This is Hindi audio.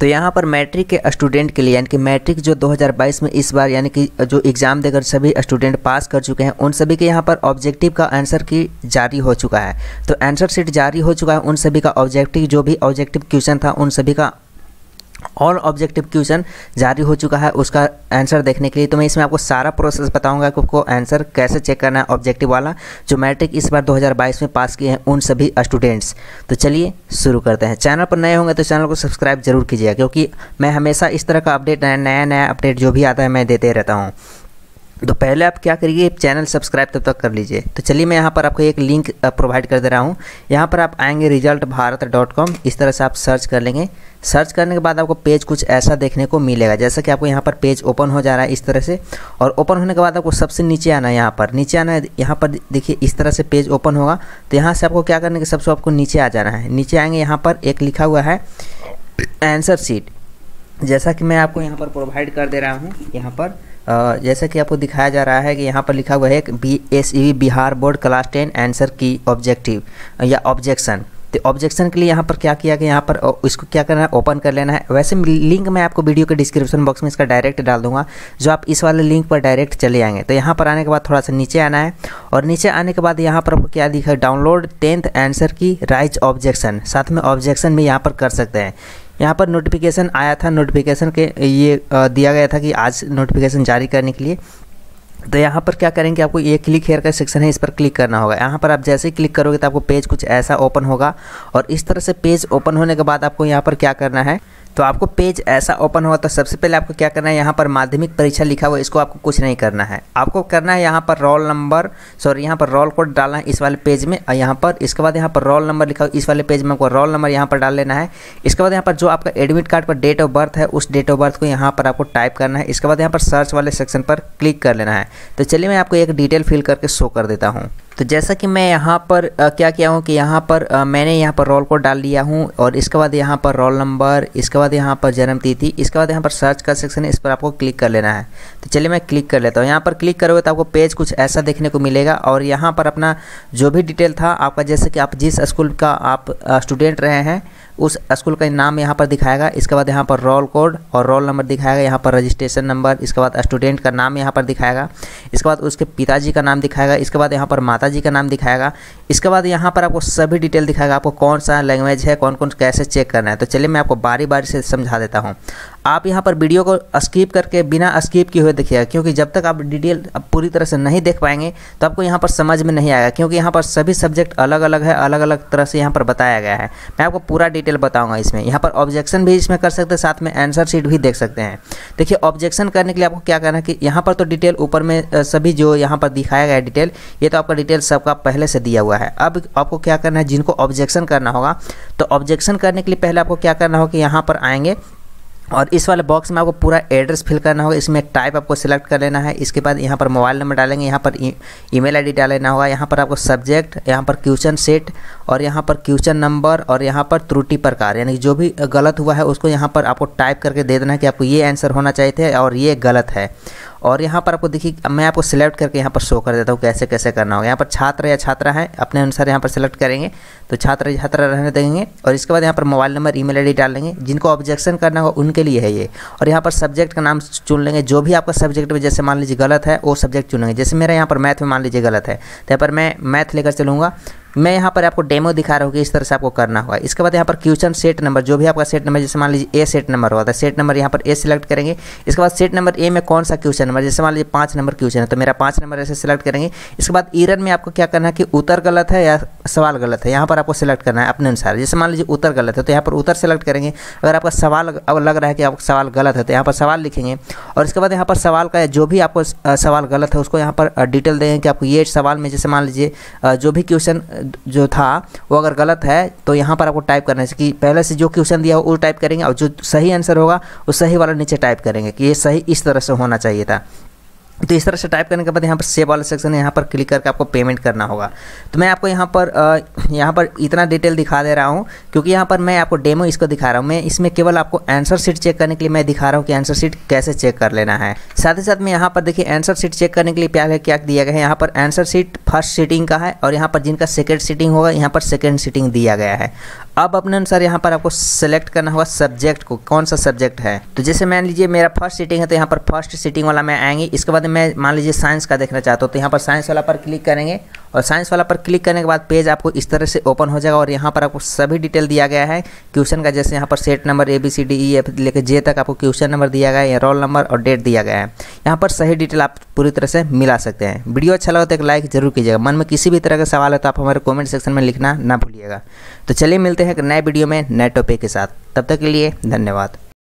तो यहाँ पर मैट्रिक के स्टूडेंट के लिए यानी कि मैट्रिक जो 2022 में इस बार यानी कि जो एग्ज़ाम देकर सभी स्टूडेंट पास कर चुके हैं उन सभी के यहाँ पर ऑब्जेक्टिव का आंसर की जारी हो चुका है तो आंसर सीट जारी हो चुका है उन सभी का ऑब्जेक्टिव जो भी ऑब्जेक्टिव क्वेश्चन था उन सभी का और ऑब्जेक्टिव क्वेश्चन जारी हो चुका है उसका आंसर देखने के लिए तो मैं इसमें आपको सारा प्रोसेस बताऊंगा कि आपको आंसर कैसे चेक करना है ऑब्जेक्टिव वाला जो मैट्रिक इस बार 2022 में पास किए हैं उन सभी स्टूडेंट्स तो चलिए शुरू करते हैं चैनल पर नए होंगे तो चैनल को सब्सक्राइब जरूर कीजिएगा क्योंकि मैं हमेशा इस तरह का अपडेट नया नया अपडेट जो भी आता है मैं देते रहता हूँ तो पहले आप क्या करिए चैनल सब्सक्राइब तब तक कर लीजिए तो चलिए मैं यहाँ पर आपको एक लिंक प्रोवाइड कर दे रहा हूँ यहाँ पर आप आएंगे रिजल्ट भारत डॉट कॉम इस तरह से आप सर्च कर लेंगे सर्च करने के बाद आपको पेज कुछ ऐसा देखने को मिलेगा जैसा कि आपको यहाँ पर पेज ओपन हो जा रहा है इस तरह से और ओपन होने के बाद आपको सबसे नीचे आना है यहाँ पर नीचे आना है यहाँ पर देखिए इस तरह से पेज ओपन होगा तो यहाँ से आपको क्या करने के सबसे आपको नीचे आ जाना है नीचे आएंगे यहाँ पर एक लिखा हुआ है एंसर सीट जैसा कि मैं आपको यहाँ पर प्रोवाइड कर दे रहा हूँ यहाँ पर जैसा कि आपको दिखाया जा रहा है कि यहाँ पर लिखा हुआ है B S E B Bihar board class ten answer key objective या ऑब्जेक्शन तो ऑब्जेक्शन के लिए यहाँ पर क्या किया गया यहाँ पर इसको क्या करना है ओपन कर लेना है वैसे लिंक मैं आपको वीडियो के डिस्क्रिप्शन बॉक्स में इसका डायरेक्ट डाल दूंगा जो आप इस वाले लिंक पर डायरेक्ट चले आएंगे तो यहाँ पर आने के बाद थोड़ा सा नीचे आना है और नीचे आने के बाद यहाँ पर आपको क्या दिखा download tenth answer key raise objection साथ में ऑब्जेक्शन भी यहाँ पर कर सकते हैं यहाँ पर नोटिफिकेशन आया था नोटिफिकेशन के ये दिया गया था कि आज नोटिफिकेशन जारी करने के लिए तो यहाँ पर क्या करेंगे आपको ये क्लिक हेयर का सेक्शन है इस पर क्लिक करना होगा यहाँ पर आप जैसे ही क्लिक करोगे तो आपको पेज कुछ ऐसा ओपन होगा और इस तरह से पेज ओपन होने के बाद आपको यहाँ पर क्या करना है तो आपको पेज ऐसा ओपन हुआ तो सबसे पहले आपको क्या करना है यहाँ पर माध्यमिक परीक्षा लिखा हुआ इसको आपको कुछ नहीं करना है आपको करना है यहाँ पर रोल नंबर सॉरी यहाँ पर रोल कोड डालना है इस वाले पेज में और यहाँ पर इसके बाद यहाँ पर रोल नंबर लिखा हुआ इस वाले पेज में आपको रोल नंबर यहाँ पर डाल लेना है इसके बाद यहाँ पर जो आपका एडमिट कार्ड पर डेट ऑफ बर्थ है उस डेट ऑफ बर्थ को यहाँ पर आपको टाइप करना है इसके बाद यहाँ पर सर्च वाले सेक्शन पर क्लिक कर लेना है तो चलिए मैं आपको एक डिटेल फिल करके शो कर देता हूँ तो जैसा कि मैं यहाँ पर आ, क्या किया हूँ कि यहाँ पर आ, मैंने यहाँ पर रोल कोड डाल लिया हूँ और इसके बाद यहाँ पर रोल नंबर इसके बाद यहाँ पर जन्म तिथि इसके बाद यहाँ पर सर्च का सेक्शन है इस पर आपको क्लिक कर लेना है तो चलिए मैं क्लिक कर लेता हूँ यहाँ पर क्लिक करोगे तो आपको पेज कुछ ऐसा देखने को मिलेगा और यहाँ पर अपना जो भी डिटेल था आपका जैसे कि आप जिस स्कूल का आप स्टूडेंट रहे हैं उस स्कूल का नाम यहाँ पर दिखाएगा इसके बाद यहाँ पर रोल कोड और रोल नंबर दिखाएगा यहाँ पर रजिस्ट्रेशन नंबर इसके बाद स्टूडेंट का नाम यहाँ पर दिखाएगा इसके बाद उसके पिताजी का नाम दिखाएगा इसके बाद यहाँ पर माता जी का नाम दिखाएगा इसके बाद यहाँ पर आपको सभी डिटेल दिखाएगा आपको कौन सा लैंग्वेज है कौन कौन कैसे चेक करना है तो चलिए मैं आपको बारी बारी से समझा देता हूँ आप यहाँ पर वीडियो को स्किप करके बिना स्किप किए हुए देखिएगा क्योंकि जब तक आप डिटेल पूरी तरह से नहीं देख पाएंगे तो आपको यहाँ पर समझ में नहीं आएगा क्योंकि यहाँ पर सभी सब्जेक्ट अलग अलग है अलग अलग तरह से यहाँ पर बताया गया है मैं आपको पूरा डिटेल बताऊँगा इसमें यहाँ पर ऑब्जेक्शन भी इसमें कर सकते हैं साथ में आंसर शीट भी देख सकते हैं देखिए ऑब्जेक्शन करने के लिए आपको क्या करना है कि यहाँ पर तो डिटेल ऊपर में सभी जो यहाँ पर दिखाया गया डिटेल ये तो आपका डिटेल सबका पहले से दिया हुआ है अब आपको क्या करना है जिनको ऑब्जेक्शन करना होगा तो ऑब्जेक्शन करने के लिए पहले आपको क्या करना होगा कि यहाँ पर आएंगे और इस वाले बॉक्स में आपको पूरा एड्रेस फिल करना होगा इसमें टाइप आपको सिलेक्ट कर लेना है इसके बाद यहाँ पर मोबाइल नंबर डालेंगे यहाँ पर ईमेल e- आईडी डाल लेना होगा यहाँ पर आपको सब्जेक्ट यहाँ पर क्वेश्चन सेट और यहाँ पर क्वेश्चन नंबर और यहाँ पर त्रुटि प्रकार यानी जो भी गलत हुआ है उसको यहाँ पर आपको टाइप करके दे देना है कि आपको ये आंसर होना चाहिए थे और ये गलत है और यहाँ पर आपको देखिए मैं आपको सिलेक्ट करके यहाँ पर शो कर देता हूँ कैसे कैसे करना होगा यहाँ पर छात्र या छात्रा है अपने अनुसार यहाँ पर सिलेक्ट करेंगे तो छात्र या छात्रा रहने देंगे और इसके बाद यहाँ पर मोबाइल नंबर ई मेल डाल लेंगे जिनको ऑब्जेक्शन करना होगा उनके लिए है ये और यहाँ पर सब्जेक्ट का नाम चुन लेंगे जो भी आपका सब्जेक्ट में जैसे मान लीजिए गलत है वो सब्जेक्ट चुनेंगे जैसे मेरा यहाँ पर मैथ में मान लीजिए गलत है तो यहाँ पर मैं मैथ लेकर चलूँगा मैं यहाँ पर आपको डेमो दिखा रहा हूँ कि इस तरह से आपको करना होगा इसके बाद यहाँ पर क्वेश्चन सेट नंबर जो भी आपका सेट नंबर जैसे मान लीजिए ए सेट नंबर हुआ था सेट नंबर यहाँ पर ए सिलेक्ट करेंगे इसके बाद सेट नंबर ए में कौन सा क्वेश्चन नंबर जैसे मान लीजिए पाँच नंबर क्वेश्चन है तो मेरा पाँच नंबर ऐसे सेलेक्ट करेंगे इसके बाद ईरन में आपको क्या करना है कि उत्तर गलत है या सवाल गलत है यहाँ पर आपको सेलेक्ट करना है अपने अनुसार जैसे मान लीजिए उत्तर गलत है तो यहाँ पर उत्तर सेलेक्ट करेंगे अगर आपका सवाल लग रहा है कि आपका सवाल गलत है तो यहाँ पर सवाल लिखेंगे और इसके बाद यहाँ पर सवाल का जो भी आपको सवाल गलत है उसको यहाँ पर डिटेल देंगे कि आपको ये सवाल में जैसे मान लीजिए जो भी क्वेश्चन जो था वो अगर गलत है तो यहाँ पर आपको टाइप करना है कि पहले से जो क्वेश्चन दिया हो वो टाइप करेंगे और जो सही आंसर होगा वो सही वाला नीचे टाइप करेंगे कि ये सही इस तरह से होना चाहिए था तो इस तरह से टाइप करने के बाद यहाँ पर सेव वाला सेक्शन है यहाँ पर क्लिक करके आपको पेमेंट करना होगा तो मैं आपको यहाँ पर यहाँ पर इतना डिटेल दिखा दे रहा हूँ क्योंकि यहाँ पर मैं आपको डेमो इसको दिखा रहा हूँ मैं इसमें केवल आपको आंसर शीट चेक करने के लिए मैं दिखा रहा हूँ कि आंसर शीट कैसे चेक कर लेना है साथ ही साथ में यहाँ पर देखिए आंसर शीट चेक करने के लिए प्यार क्या दिया गया है यहाँ पर आंसर शीट फर्स्ट सीटिंग का है और यहाँ पर जिनका सेकेंड सीटिंग होगा यहाँ पर सेकेंड सीटिंग दिया गया है अब अपने अनुसार यहाँ पर आपको सेलेक्ट करना होगा सब्जेक्ट को कौन सा सब्जेक्ट है तो जैसे मान लीजिए मेरा फर्स्ट सीटिंग है तो यहाँ पर फर्स्ट सीटिंग वाला मैं आएंगी इसके बाद मैं मान लीजिए साइंस का देखना चाहता हूँ तो यहाँ पर साइंस वाला पर क्लिक करेंगे और साइंस वाला पर क्लिक करने के बाद पेज आपको इस तरह से ओपन हो जाएगा और यहाँ पर आपको सभी डिटेल दिया गया है क्वेश्चन का जैसे यहाँ पर set number A B C D E F लेकर जे तक आपको क्वेश्चन नंबर दिया गया है रोल नंबर और डेट दिया गया है यहाँ पर सही डिटेल आप पूरी तरह से मिला सकते हैं वीडियो अच्छा लगा तो एक लाइक जरूर कीजिएगा मन में किसी भी तरह का सवाल है तो आप हमारे कॉमेंट सेक्शन में लिखना ना भूलिएगा तो चलिए मिलते हैं एक नए वीडियो में नए टॉपिक के साथ तब तक के लिए धन्यवाद